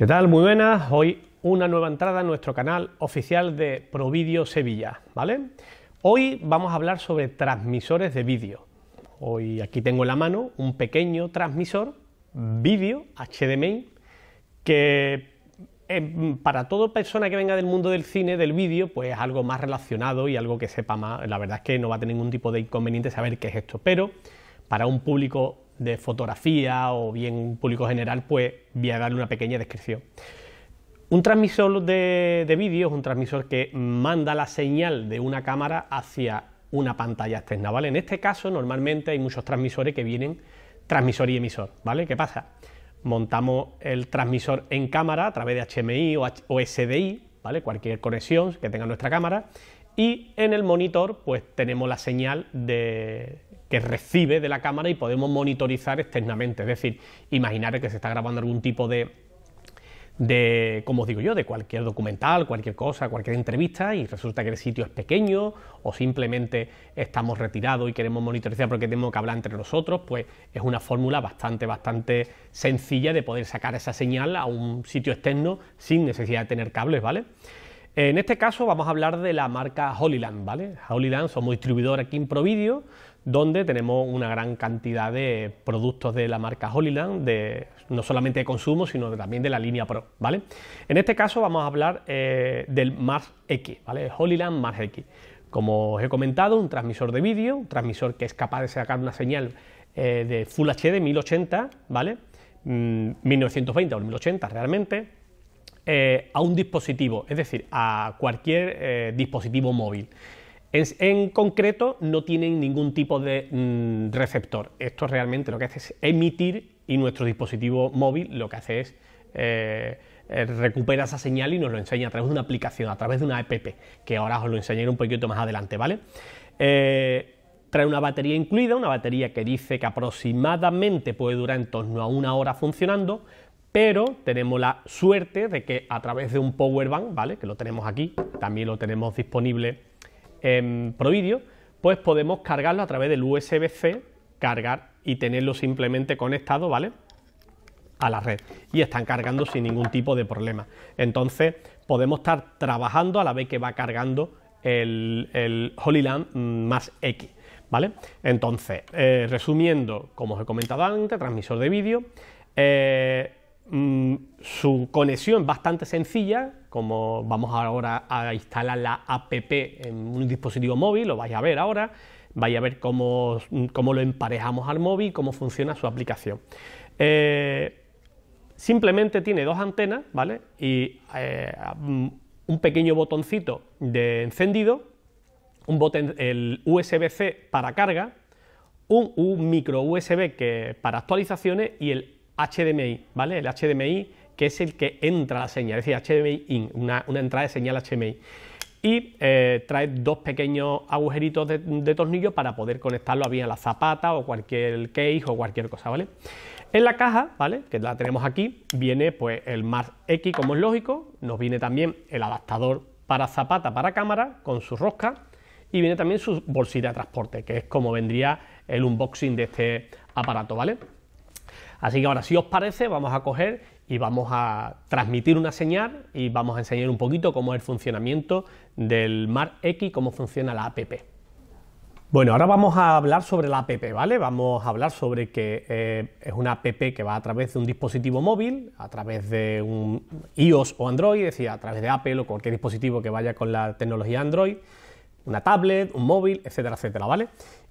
¿Qué tal? Muy buenas. Hoy una nueva entrada en nuestro canal oficial de Provideo Sevilla, ¿vale? Hoy vamos a hablar sobre transmisores de vídeo. Hoy aquí tengo en la mano un pequeño transmisor vídeo HDMI que em, para toda persona que venga del mundo del cine, del vídeo, pues es algo más relacionado y algo que sepa más. La verdad es que no va a tener ningún tipo de inconveniente saber qué es esto, pero para un público de fotografía o bien público general, pues voy a darle una pequeña descripción. Un transmisor de, vídeo es un transmisor que manda la señal de una cámara hacia una pantalla externa, ¿vale? En este caso, normalmente hay muchos transmisores que vienen transmisor y emisor, ¿vale? ¿Qué pasa? Montamos el transmisor en cámara a través de HMI o, SDI, ¿vale? Cualquier conexión que tenga nuestra cámara y en el monitor pues tenemos la señal de, que recibe de la cámara y podemos monitorizar externamente. Es decir, imaginar que se está grabando algún tipo de, de, como os digo yo, de cualquier documental, cualquier cosa, cualquier entrevista y resulta que el sitio es pequeño o simplemente estamos retirados y queremos monitorizar porque tenemos que hablar entre nosotros, pues es una fórmula bastante, bastante sencilla de poder sacar esa señal a un sitio externo sin necesidad de tener cables, ¿vale? En este caso vamos a hablar de la marca Holyland, ¿vale? Holyland somos distribuidor aquí en Providio, donde tenemos una gran cantidad de productos de la marca Holyland, no solamente de consumo, sino también de la línea Pro, ¿vale? En este caso vamos a hablar eh, del Mars X, ¿vale? Holyland Mars X. Como os he comentado, un transmisor de vídeo, un transmisor que es capaz de sacar una señal eh, de Full HD 1080, ¿vale? 1920 mm, o 1080 realmente, eh, a un dispositivo, es decir, a cualquier dispositivo móvil. En, concreto no tienen ningún tipo de mm, receptor. Esto realmente lo que hace es emitir y nuestro dispositivo móvil lo que hace es recuperar eh, eh, recupera esa señal y nos lo enseña a través de una aplicación, a través de una app, que ahora os lo enseñaré un poquito más adelante, ¿vale? Eh, trae una batería incluida, una batería que dice que aproximadamente puede durar en torno a una hora funcionando, pero tenemos la suerte de que a través de un power bank, ¿vale? Que lo tenemos aquí, también lo tenemos disponible en ProVideo, pues podemos cargarlo a través del USB-C, cargar y tenerlo simplemente conectado, ¿vale? A la red. Y están cargando sin ningún tipo de problema. Entonces, podemos estar trabajando a la vez que va cargando el, el mm, más X. ¿Vale? Entonces, eh, resumiendo, como os he comentado antes, transmisor de vídeo, eh, mm, su conexión bastante sencilla, como vamos ahora a instalar la app en un dispositivo móvil, lo vais a ver ahora, vais a ver cómo, lo emparejamos al móvil, cómo funciona su aplicación. Eh, simplemente tiene dos antenas, ¿vale? Y eh, un pequeño botoncito de encendido, un el USB-C para carga, un, micro USB que, para actualizaciones y el HDMI, ¿vale? El HDMI que es el que entra la señal, es decir, HDMI in, una, entrada de señal HDMI. Y eh, trae dos pequeños agujeritos de, tornillo para poder conectarlo bien a la zapata o cualquier case o cualquier cosa, ¿vale? En la caja, ¿vale? Que la tenemos aquí, viene pues el Mars X, como es lógico, nos viene también el adaptador para zapata para cámara con su rosca y viene también su bolsita de transporte, que es como vendría el unboxing de este aparato, ¿vale? Así que ahora, si os parece, vamos a coger y vamos a transmitir una señal y vamos a enseñar un poquito cómo es el funcionamiento del Mar X, cómo funciona la APP. Bueno, ahora vamos a hablar sobre la APP, ¿vale? Vamos a hablar sobre que eh, es una APP que va a través de un dispositivo móvil, a través de un iOS o Android, es decir, a través de Apple o cualquier dispositivo que vaya con la tecnología Android, una tablet, un móvil, etcétera, etcétera, ¿vale?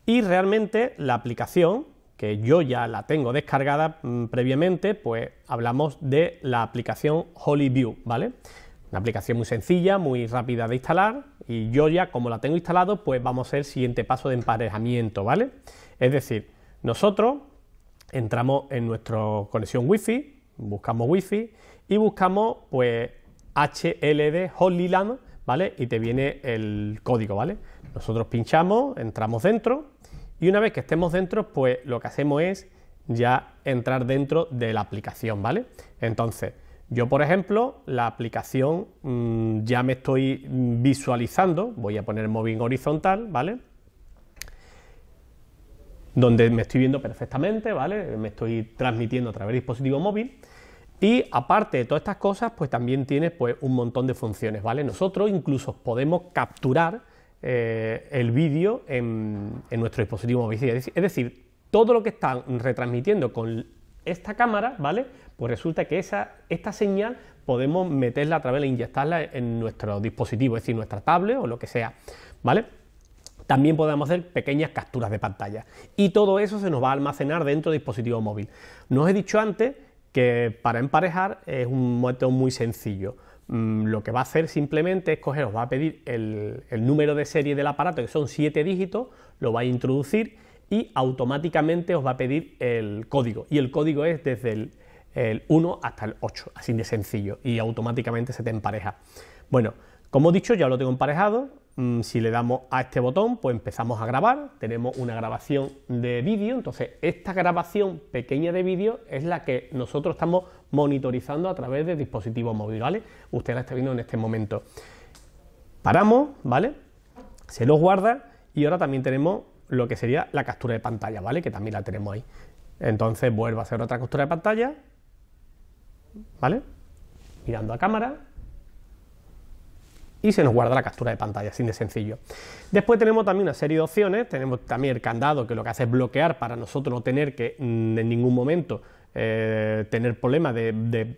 Y realmente la aplicación que yo ya la tengo descargada mm, previamente, pues hablamos de la aplicación HolyView, ¿vale? Una aplicación muy sencilla, muy rápida de instalar y yo ya como la tengo instalado, pues vamos a el siguiente paso de emparejamiento, ¿vale? Es decir, nosotros entramos en nuestra conexión Wi-Fi, buscamos Wi-Fi y buscamos pues HLD Holyland, ¿vale? Y te viene el código, ¿vale? Nosotros pinchamos, entramos dentro y una vez que estemos dentro, pues lo que hacemos es ya entrar dentro de la aplicación, ¿vale? Entonces, yo, por ejemplo, la aplicación mm, ya me estoy visualizando, voy a poner móvil horizontal, ¿vale? Donde me estoy viendo perfectamente, ¿vale? Me estoy transmitiendo a través de dispositivo móvil. Y aparte de todas estas cosas, pues también tiene pues, un montón de funciones, ¿vale? Nosotros incluso podemos capturar eh, el vídeo en, nuestro dispositivo móvil. Es decir, todo lo que están retransmitiendo con esta cámara, ¿vale? Pues resulta que esa, esta señal podemos meterla a través, de inyectarla en nuestro dispositivo, es decir, nuestra tablet o lo que sea, ¿vale? También podemos hacer pequeñas capturas de pantalla. Y todo eso se nos va a almacenar dentro del dispositivo móvil. No os he dicho antes que para emparejar es un método muy sencillo. Mm, lo que va a hacer simplemente es coger, os va a pedir el, número de serie del aparato, que son 7 dígitos, lo va a introducir y automáticamente os va a pedir el código. Y el código es desde el, el 1 hasta el 8, así de sencillo, y automáticamente se te empareja. Bueno, como he dicho, ya lo tengo emparejado, Mm, si le damos a este botón, pues empezamos a grabar, tenemos una grabación de vídeo, entonces esta grabación pequeña de vídeo es la que nosotros estamos monitorizando a través de dispositivos móviles, Usted la está viendo en este momento. Paramos, ¿vale? Se los guarda y ahora también tenemos lo que sería la captura de pantalla, ¿vale? Que también la tenemos ahí. Entonces vuelvo a hacer otra captura de pantalla, ¿vale? Mirando a cámara, y se nos guarda la captura de pantalla, así de sencillo. Después tenemos también una serie de opciones, tenemos también el candado que lo que hace es bloquear para nosotros no tener que mm, en ningún momento eh, tener problemas de,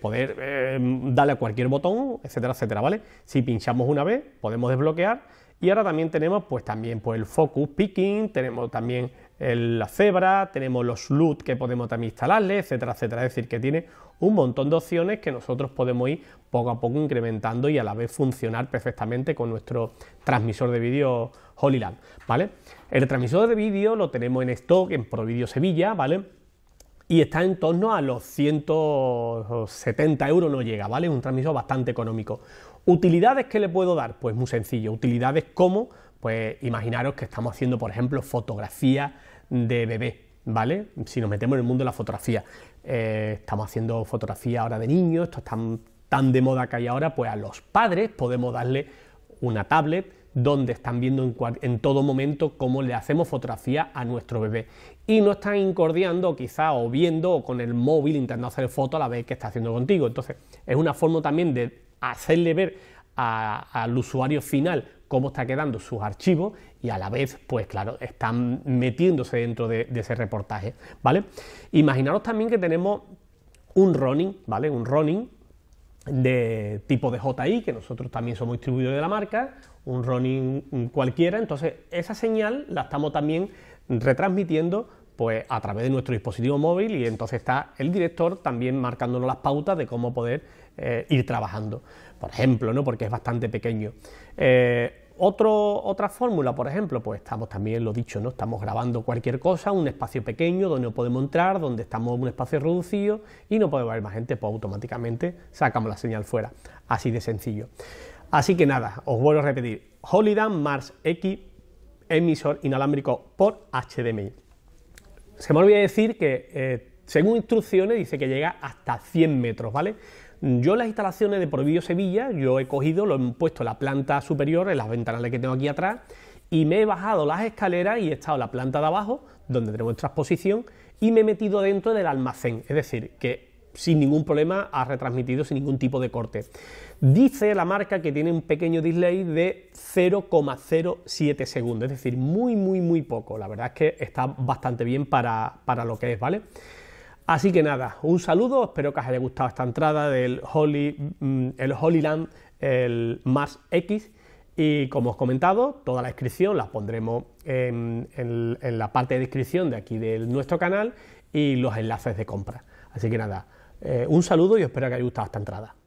poder eh, darle a cualquier botón, etcétera, etcétera, ¿vale? Si pinchamos una vez podemos desbloquear y ahora también tenemos pues también pues, el focus picking, tenemos también la cebra, tenemos los LUT que podemos también instalarle, etcétera, etcétera. Es decir, que tiene un montón de opciones que nosotros podemos ir poco a poco incrementando y a la vez funcionar perfectamente con nuestro transmisor de vídeo Holy ¿vale? El transmisor de vídeo lo tenemos en stock en ProVideo Sevilla, ¿vale? Y está en torno a los 170 euros, no llega, ¿vale? Es un transmisor bastante económico. ¿Utilidades que le puedo dar? Pues muy sencillo, utilidades como pues imaginaros que estamos haciendo, por ejemplo, fotografía de bebé, ¿vale? Si nos metemos en el mundo de la fotografía, eh, estamos haciendo fotografía ahora de niños, esto está tan, de moda que hay ahora, pues a los padres podemos darle una tablet donde están viendo en, todo momento cómo le hacemos fotografía a nuestro bebé. Y no están incordiando quizá o viendo o con el móvil intentando hacer foto a la vez que está haciendo contigo. Entonces es una forma también de hacerle ver al usuario final cómo está quedando sus archivos y a la vez, pues claro, están metiéndose dentro de, ese reportaje, ¿vale? Imaginaros también que tenemos un running, ¿vale? Un running de tipo de JI, que nosotros también somos distribuidores de la marca, un running cualquiera, entonces esa señal la estamos también retransmitiendo pues a través de nuestro dispositivo móvil y entonces está el director también marcándonos las pautas de cómo poder eh, ir trabajando, por ejemplo, ¿no? porque es bastante pequeño. Eh, otra fórmula, por ejemplo, pues estamos también, lo dicho, ¿no? Estamos grabando cualquier cosa, un espacio pequeño donde no podemos entrar, donde estamos en un espacio reducido y no podemos ver más gente, pues automáticamente sacamos la señal fuera. Así de sencillo. Así que nada, os vuelvo a repetir. Holiday Mars X emisor inalámbrico por HDMI. Se me olvidó decir que eh, según instrucciones dice que llega hasta 100 metros, ¿vale? Yo las instalaciones de Provideo Sevilla, yo he cogido, lo he puesto en la planta superior, en las ventanales que tengo aquí atrás, y me he bajado las escaleras y he estado en la planta de abajo, donde tenemos transposición, y me he metido dentro del almacén, es decir, que sin ningún problema ha retransmitido sin ningún tipo de corte. Dice la marca que tiene un pequeño delay de 0,07 segundos, es decir, muy, muy, muy poco. La verdad es que está bastante bien para lo que es, ¿vale? Así que nada, un saludo, espero que os haya gustado esta entrada del Holy, mm, el Land, el Mars X. Y como os he comentado, toda la descripción la pondremos en, la parte de descripción de aquí de nuestro canal y los enlaces de compra. Así que nada, eh, un saludo y espero que haya gustado esta entrada.